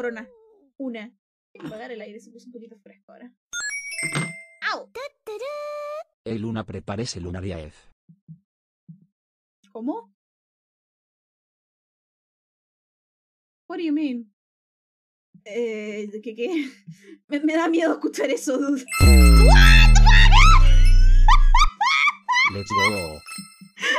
Corona. Una. Voy a pagar el aire, se puso un poquito fresco ahora. ¡Au! El Luna prepárese Lunaria F. ¿Cómo? ¿Qué do you mean? Eh, ¿qué, qué? Me, me da miedo escuchar eso, dude. What? Let's go.